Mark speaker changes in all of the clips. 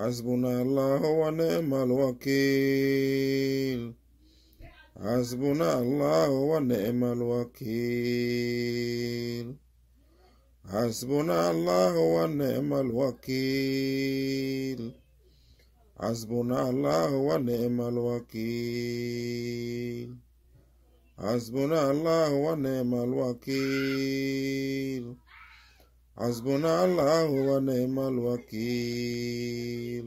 Speaker 1: حسبنا الله ونعم الوكيل حسبنا الله ونعم الوكيل حسبنا الله ونعم الوكيل حسبنا الله ونعم الوكيل حسبنا الله ونعم الوكيل حسبنا الله ونعم الوكيل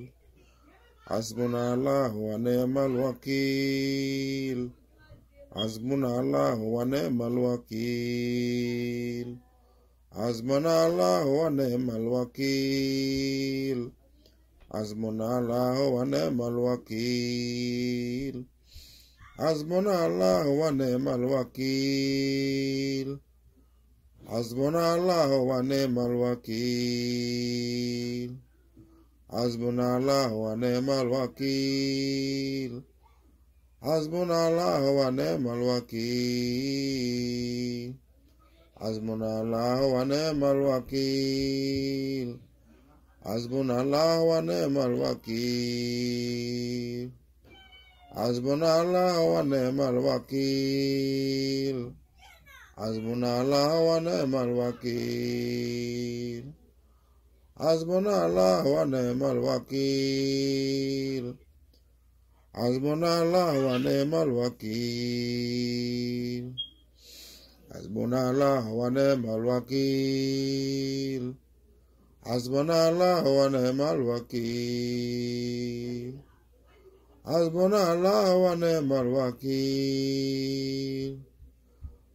Speaker 1: حسبنا الله ونعم الوكيل حسبنا الله ونعم الوكيل حسبنا الله ونعم الوكيل حسبنا الله ونعم الوكيل حسبنا الله ونعم الوكيل Hasbuna Allah wa ni'mal wakil Hasbuna Allah wa ni'mal wakil Hasbuna Allah wa ni'mal wakil Hasbuna Allah wa ni'mal wakil Hasbuna Allah wa ni'mal wakil Hasbuna na wa ni'mal wakil Hasbuna Allah wa ni'mal wakil حسبنا الله ونعم الوكيل حسبنا الله ونعم الوكيل حسبنا الله ونعم الوكيل حسبنا الله ونعم الوكيل حسبنا الله ونعم الوكيل حسبنا الله ونعم الوكيل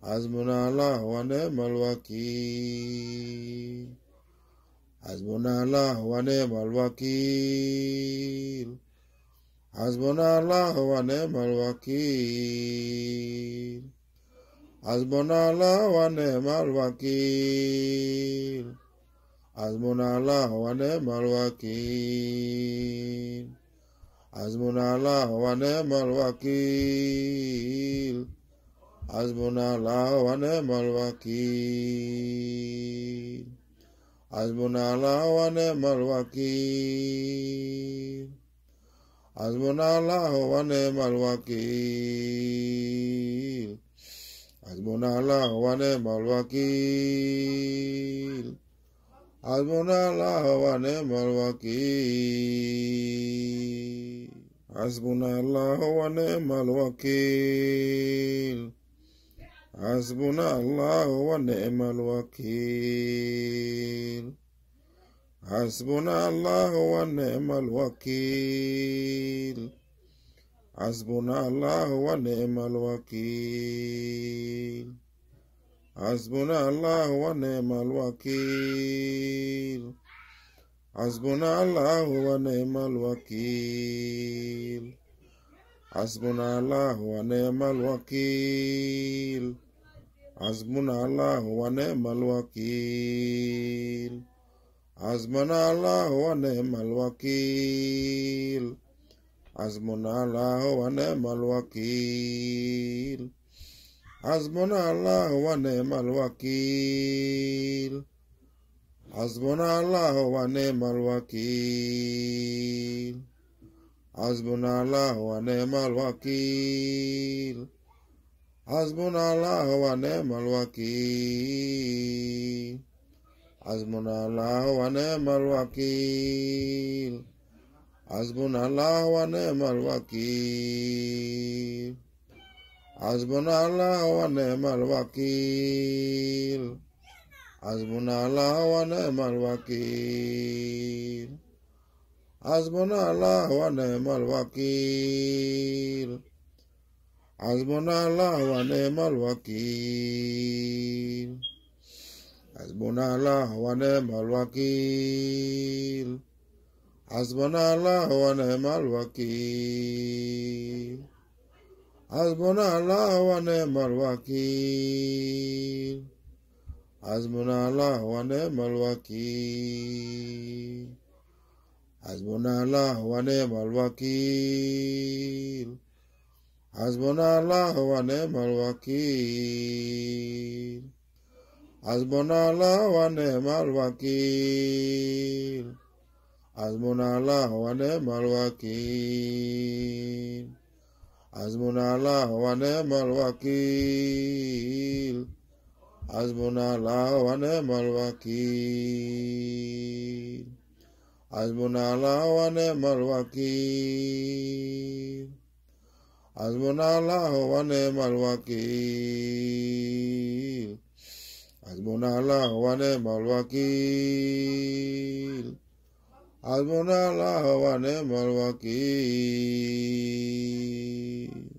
Speaker 1: Hazbuna Allah wa ni'mal wakil. Hazbuna Allah wa ni'mal wakil. Hazbuna Allah wa ni'mal wakil. Hazbuna Allah wa ni'mal malwaki. Hazbuna Allah wa ni'mal wakil. Hazbuna Allah wa ni'mal wakil. Azmuna lawane malwaki. Azmuna lawane malwaki. Azmuna lawane malwaki. Azmuna lawane malwaki. Azmuna lawane malwaki. Azmuna lawane malwaki. Azmuna lawane malwaki. حسبنا الله ونعم الوكيل حسبنا الله ونعم الوكيل حسبنا الله ونعم الوكيل حسبنا الله ونعم الوكيل حسبنا الله ونعم الوكيل حسبنا الله ونعم الوكيل Azmuna Allah wa ni'mal wakil Azmuna Allah wa ni'mal wakil Azmuna Allah wa ni'mal wakil Azmuna wa ni'mal wakil Azmuna wa ni'mal wakil Azmuna wa ni'mal wakil Hasbunallah wa ni'mal wakil Hasbunallah wa ni'mal wakil Hasbunallah wa ni'mal wakil Hasbunallah wa ni'mal wakil Hasbunallah wa ni'mal wakil Hasbunallah wa ni'mal wakil Hasbunallah wa ni'mal wakil Hasbunallah wa ni'mal wakil. Hasbunallah wa ni'mal wakil. Hasbunallah wa ni'mal wakil. Hasbunallah wa ni'mal wakil. Hasbunallah wa ni'mal wakil. Hasbunallah wa ni'mal wakil. Hasbona Allah wa ni'mal wakil. Hasbona Allah wa ni'mal wakil. Hasbona Allah wa ni'mal wakil. Hasbona Allah wa ni'mal wakil. Hasbona Allah wa ni'mal wakil. Hasbona Allah wa ni'mal wakil. Hazmona lahova ne'emal malwaki. Hazmona lahova ne'emal vakil. Hazmona lahova ne'emal vakil.